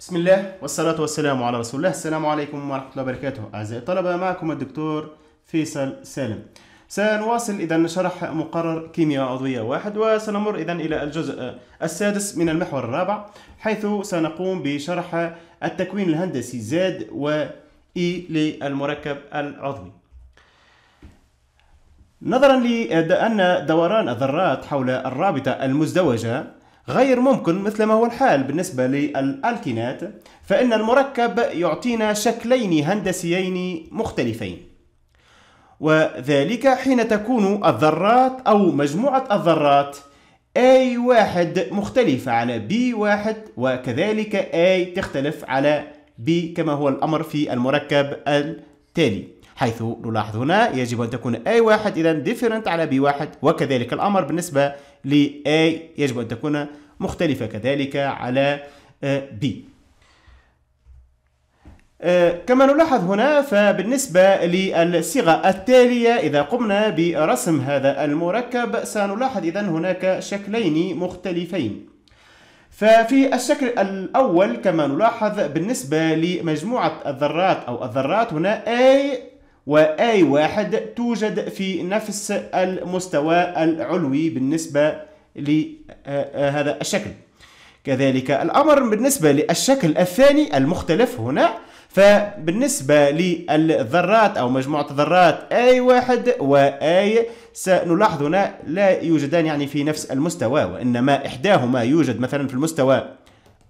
بسم الله والصلاة والسلام على رسول الله السلام عليكم ورحمة الله وبركاته أعزائي الطلبة معكم الدكتور فيصل سالم سنواصل إذا شرح مقرر كيمياء عضوية واحد وسنمر إذا إلى الجزء السادس من المحور الرابع حيث سنقوم بشرح التكوين الهندسي زاد و إي e للمركب العضوي نظرا لأن دوران الذرات حول الرابطة المزدوجة غير ممكن مثل ما هو الحال بالنسبة للألكينات فإن المركب يعطينا شكلين هندسيين مختلفين وذلك حين تكون الذرات أو مجموعة الذرات A1 مختلفة على B1 وكذلك A تختلف على B كما هو الأمر في المركب التالي حيث نلاحظ هنا يجب أن تكون A1 إذا different على B1 وكذلك الأمر بالنسبة ل A يجب أن تكون مختلفة كذلك على آه، B آه، كما نلاحظ هنا فبالنسبة للصيغة التالية إذا قمنا برسم هذا المركب سنلاحظ إذا هناك شكلين مختلفين ففي الشكل الأول كما نلاحظ بالنسبة لمجموعة الذرات أو الذرات هنا A وآي واحد توجد في نفس المستوى العلوي بالنسبة لهذا آه، آه، الشكل كذلك الأمر بالنسبة للشكل الثاني المختلف هنا فبالنسبة للذرات أو مجموعة ذرات أي واحد وأي سنلاحظ هنا لا يوجدان يعني في نفس المستوى وإنما إحداهما يوجد مثلا في المستوى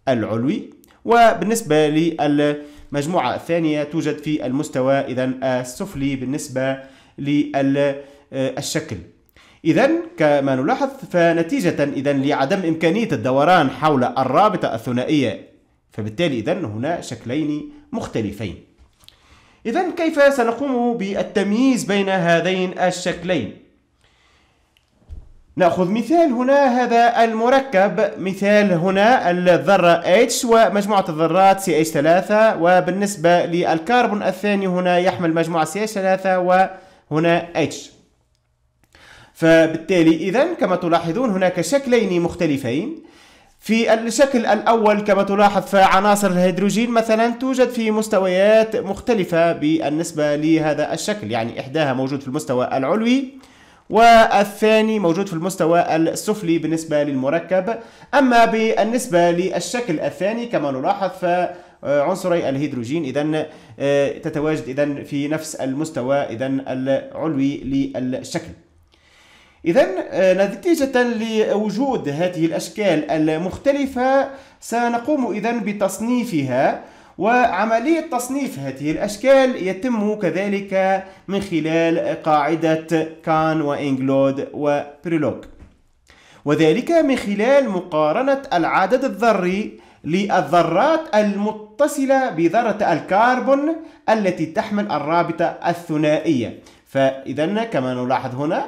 العلوي وبالنسبة للذرات مجموعة الثانية توجد في المستوى إذا آه، السفلي بالنسبة للشكل آه، إذا كما نلاحظ فنتيجة إذا لعدم إمكانية الدوران حول الرابطة الثنائية فبالتالي إذا هنا شكلين مختلفين إذا كيف سنقوم بالتمييز بين هذين الشكلين؟ نأخذ مثال هنا هذا المركب مثال هنا الذرة H ومجموعة الذرات CH3 وبالنسبة للكربون الثاني هنا يحمل مجموعة CH3 وهنا H فبالتالي إذا كما تلاحظون هناك شكلين مختلفين في الشكل الأول كما تلاحظ فعناصر الهيدروجين مثلا توجد في مستويات مختلفة بالنسبة لهذا الشكل يعني إحداها موجود في المستوى العلوي والثاني موجود في المستوى السفلي بالنسبة للمركب أما بالنسبة للشكل الثاني كما نلاحظ ف عنصري الهيدروجين اذا آه، تتواجد اذا في نفس المستوى اذا العلوي للشكل إذا آه، نتيجة لوجود هذه الأشكال المختلفة سنقوم إذا بتصنيفها وعملية تصنيف هذه الأشكال يتم كذلك من خلال قاعدة كان وإنجلود وبريلوك وذلك من خلال مقارنة العدد الذري للذرات المتصلة بذرة الكربون التي تحمل الرابطة الثنائية فإذا كما نلاحظ هنا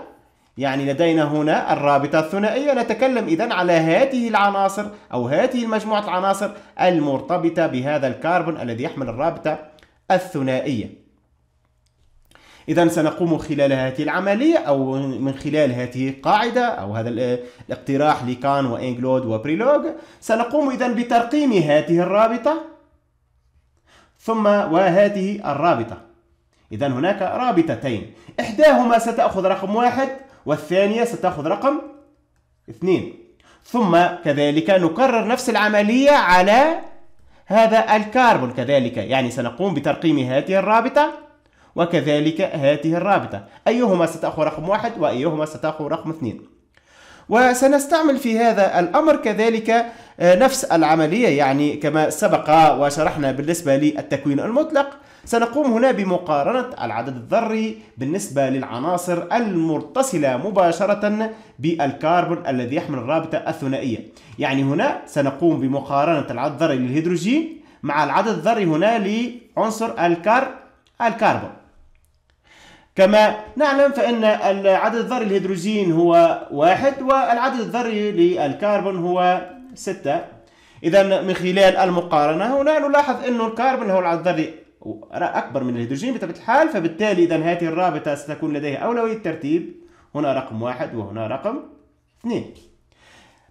يعني لدينا هنا الرابطة الثنائية نتكلم إذا على هذه العناصر أو هذه مجموعة العناصر المرتبطة بهذا الكربون الذي يحمل الرابطة الثنائية إذا سنقوم خلال هذه العملية أو من خلال هذه القاعدة أو هذا الاقتراح لكان وإنجلود وبريلوج سنقوم إذا بترقيم هذه الرابطة ثم وهذه الرابطة إذا هناك رابطتين إحداهما ستأخذ رقم واحد والثانية ستأخذ رقم اثنين ثم كذلك نكرر نفس العملية على هذا الكربون كذلك يعني سنقوم بترقيم هذه الرابطة وكذلك هذه الرابطة أيهما ستأخذ رقم واحد وأيهما ستأخذ رقم اثنين وسنستعمل في هذا الأمر كذلك آه، نفس العملية يعني كما سبق وشرحنا بالنسبة للتكوين المطلق سنقوم هنا بمقارنة العدد الذري بالنسبة للعناصر المتصلة مباشرة بالكربون الذي يحمل الرابطة الثنائية يعني هنا سنقوم بمقارنة العدد الذري للهيدروجين مع العدد الذري هنا لعنصر الكار الكربون كما نعلم فإن العدد الذري للهيدروجين هو واحد والعدد الذري للكربون هو ستة إذا من خلال المقارنة هنا نلاحظ أن الكربون هو العدد الذري أكبر من الهيدروجين بطبيعة الحال فبالتالي إذا هذه الرابطة ستكون لديها أولوية ترتيب هنا رقم واحد وهنا رقم اثنين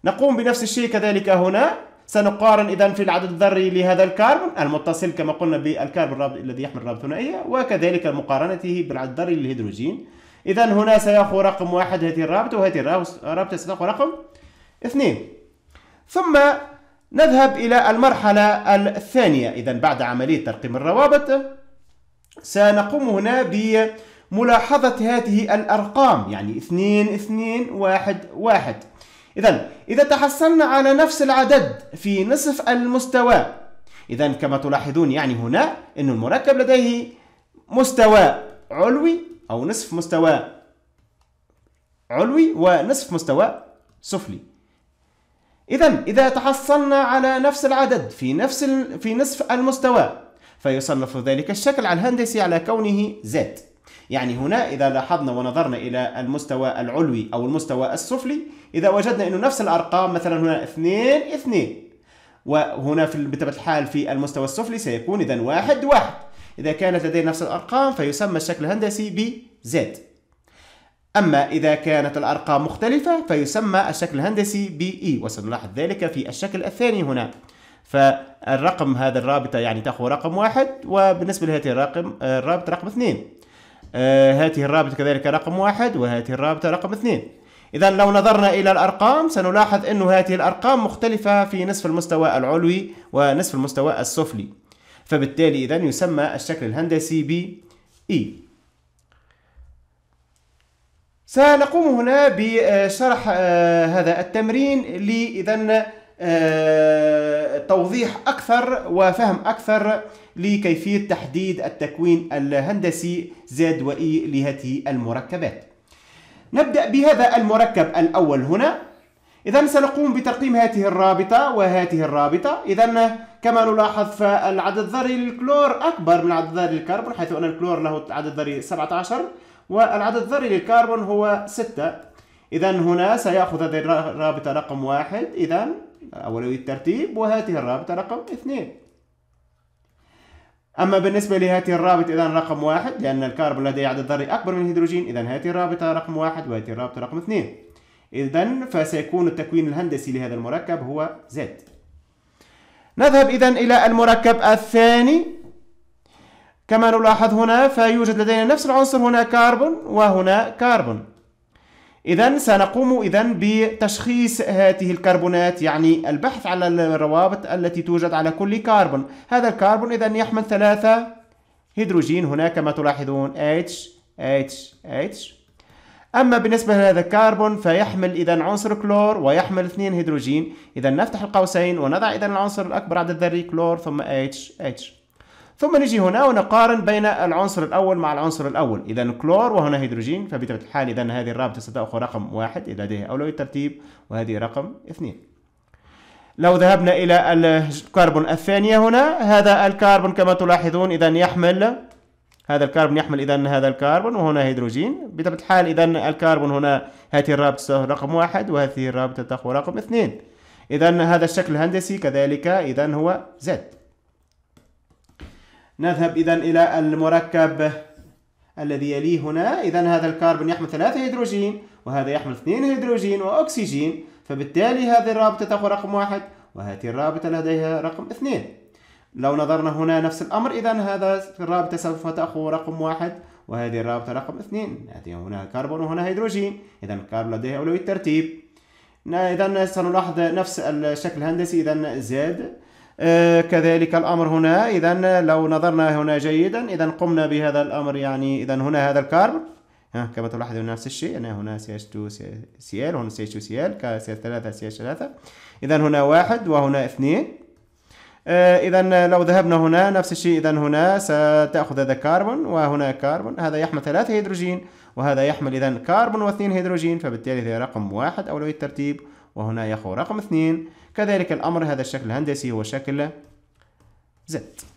نقوم بنفس الشيء كذلك هنا سنقارن إذا في العدد الذري لهذا الكربون المتصل كما قلنا بالكربون الذي يحمل رابطه ثنائية وكذلك مقارنته بالعدد الذري للهيدروجين إذا هنا سيأخذ رقم واحد هذه الرابطة وهذه الرابطة ستأخذ رقم اثنين ثم نذهب إلى المرحلة الثانية إذا بعد عملية ترقيم الروابط سنقوم هنا بملاحظة هذه الأرقام يعني 2 2 1 1 إذا إذا تحصلنا على نفس العدد في نصف المستوى إذا كما تلاحظون يعني هنا أن المركب لديه مستوى علوي أو نصف مستوى علوي ونصف مستوى سفلي إذا إذا تحصلنا على نفس العدد في نفس في نصف المستوى فيصنف ذلك الشكل الهندسي على كونه زد يعني هنا إذا لاحظنا ونظرنا إلى المستوى العلوي أو المستوى السفلي إذا وجدنا أنه نفس الأرقام مثلا هنا 2 2 وهنا في بطبيعة الحال في المستوى السفلي سيكون إذا 1 1 إذا كانت لدينا نفس الأرقام فيسمى الشكل الهندسي بـ زد أما إذا كانت الأرقام مختلفة فيسمى الشكل الهندسي بـ E وسنلاحظ ذلك في الشكل الثاني هنا فالرقم هذا الرابطة يعني تأخذ رقم واحد وبالنسبة لهذه الرقم الرابطة رقم اثنين آه، هذه الرابطة كذلك رقم واحد وهذه الرابطة رقم اثنين إذا لو نظرنا إلى الأرقام سنلاحظ أن هذه الأرقام مختلفة في نصف المستوى العلوي ونصف المستوى السفلي فبالتالي إذا يسمى الشكل الهندسي بـ E سنقوم هنا بشرح آه، هذا التمرين لإذا آه، توضيح أكثر وفهم أكثر لكيفية تحديد التكوين الهندسي زد وإي لهذه المركبات نبدأ بهذا المركب الأول هنا إذا سنقوم بترقيم هذه الرابطة وهذه الرابطة إذا كما نلاحظ فالعدد ذري للكلور أكبر من عدد ذري الكربون حيث أن الكلور له عدد ذري 17 والعدد الذري للكربون هو 6 إذا هنا سيأخذ هذه الرابطة رقم واحد إذا أولوية الترتيب وهذه الرابطة رقم اثنين أما بالنسبة لهذه الرابطة إذا رقم واحد لأن الكربون لديه عدد ذري أكبر من الهيدروجين إذا هذه الرابطة رقم واحد وهذه الرابطة رقم اثنين إذا فسيكون التكوين الهندسي لهذا المركب هو زد نذهب إذا إلى المركب الثاني كما نلاحظ هنا فيوجد لدينا نفس العنصر هنا كربون وهنا كربون إذا سنقوم إذا بتشخيص هذه الكربونات يعني البحث على الروابط التي توجد على كل كربون هذا الكربون إذا يحمل ثلاثة هيدروجين هنا كما تلاحظون H H H أما بالنسبة لهذا الكربون فيحمل إذا عنصر كلور ويحمل اثنين هيدروجين إذا نفتح القوسين ونضع إذا العنصر الأكبر عدد ذري كلور ثم H H ثم نجي هنا ونقارن بين العنصر الأول مع العنصر الأول إذا كلور وهنا هيدروجين فبطبيعة الحال إذا هذه الرابطة ستأخذ رقم واحد إذا لديها أولوية ترتيب وهذه رقم اثنين لو ذهبنا إلى الكربون الثانية هنا هذا الكربون كما تلاحظون إذا يحمل هذا الكربون يحمل إذا هذا الكربون وهنا هيدروجين بطبيعة الحال إذا الكربون هنا هذه الرابطة رقم واحد وهذه الرابطة تأخذ رقم اثنين إذا هذا الشكل الهندسي كذلك إذا هو زد نذهب إذا إلى المركب الذي يليه هنا إذا هذا الكربون يحمل ثلاثة هيدروجين وهذا يحمل اثنين هيدروجين وأكسجين فبالتالي هذه الرابطة تأخذ رقم واحد وهذه الرابطة لديها رقم اثنين لو نظرنا هنا نفس الأمر إذا هذا الرابطة سوف تأخذ رقم واحد وهذه الرابطة رقم اثنين هذه هنا كربون وهنا هيدروجين إذا الكربون لديه أولوية ترتيب إذا سنلاحظ نفس الشكل الهندسي إذا زاد آه، كذلك الأمر هنا إذا لو نظرنا هنا جيدا إذا قمنا بهذا الأمر يعني إذا هنا هذا الكارب ها كما تلاحظون نفس الشيء أنا هنا اتش 2 سي ال هنا سي اتش 2 سي ال CH3 سي اتش 3 إذا هنا واحد وهنا اثنين آه، إذا لو ذهبنا هنا نفس الشيء إذا هنا ستأخذ هذا كربون وهنا كربون هذا يحمل ثلاثة هيدروجين وهذا يحمل إذا كربون واثنين هيدروجين فبالتالي هذا رقم واحد أولوية الترتيب وهنا يخو رقم اثنين كذلك الأمر هذا الشكل الهندسي هو شكل زد